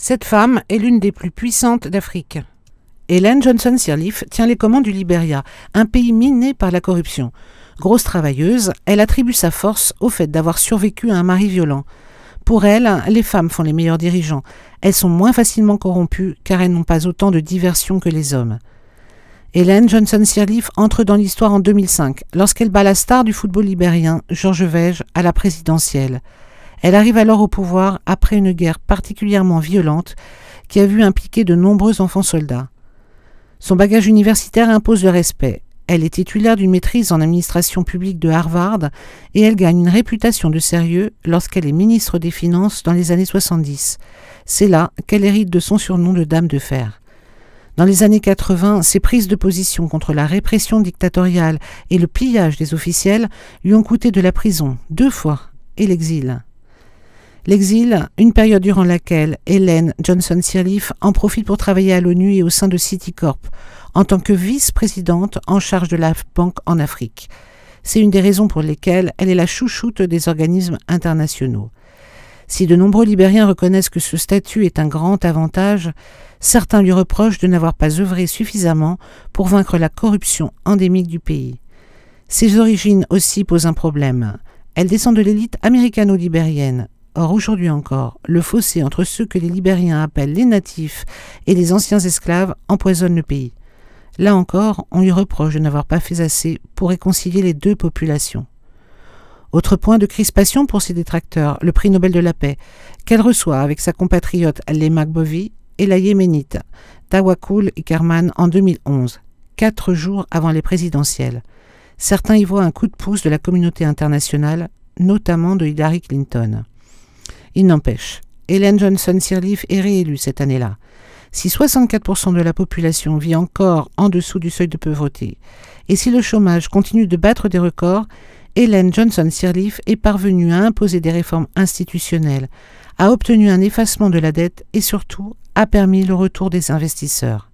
Cette femme est l'une des plus puissantes d'Afrique. Hélène Johnson Sirleaf tient les commandes du Liberia, un pays miné par la corruption. Grosse travailleuse, elle attribue sa force au fait d'avoir survécu à un mari violent. Pour elle, les femmes font les meilleurs dirigeants. Elles sont moins facilement corrompues car elles n'ont pas autant de diversion que les hommes. Hélène Johnson Sirleaf entre dans l'histoire en 2005 lorsqu'elle bat la star du football libérien, Georges Vège, à la présidentielle. Elle arrive alors au pouvoir après une guerre particulièrement violente qui a vu impliquer de nombreux enfants soldats. Son bagage universitaire impose le respect. Elle est titulaire d'une maîtrise en administration publique de Harvard et elle gagne une réputation de sérieux lorsqu'elle est ministre des Finances dans les années 70. C'est là qu'elle hérite de son surnom de Dame de Fer. Dans les années 80, ses prises de position contre la répression dictatoriale et le pillage des officiels lui ont coûté de la prison deux fois et l'exil. L'exil, une période durant laquelle Hélène Johnson Sirleaf en profite pour travailler à l'ONU et au sein de Citicorp en tant que vice-présidente en charge de la Banque en Afrique. C'est une des raisons pour lesquelles elle est la chouchoute des organismes internationaux. Si de nombreux Libériens reconnaissent que ce statut est un grand avantage, certains lui reprochent de n'avoir pas œuvré suffisamment pour vaincre la corruption endémique du pays. Ses origines aussi posent un problème. Elle descend de l'élite américano-libérienne, Or, aujourd'hui encore, le fossé entre ceux que les Libériens appellent les natifs et les anciens esclaves empoisonne le pays. Là encore, on lui reproche de n'avoir pas fait assez pour réconcilier les deux populations. Autre point de crispation pour ses détracteurs, le prix Nobel de la paix, qu'elle reçoit avec sa compatriote Lema Magbovi et la yéménite Tawakul Ikerman en 2011, quatre jours avant les présidentielles. Certains y voient un coup de pouce de la communauté internationale, notamment de Hillary Clinton. Il n'empêche, Hélène Johnson Sirleaf est réélue cette année-là. Si 64% de la population vit encore en dessous du seuil de pauvreté, et si le chômage continue de battre des records, Hélène Johnson Sirleaf est parvenue à imposer des réformes institutionnelles, a obtenu un effacement de la dette et surtout a permis le retour des investisseurs.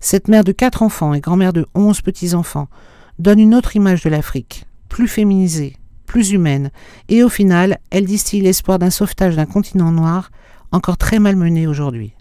Cette mère de quatre enfants et grand-mère de 11 petits-enfants donne une autre image de l'Afrique, plus féminisée, humaine, et au final, elle distille l'espoir d'un sauvetage d'un continent noir encore très malmené aujourd'hui.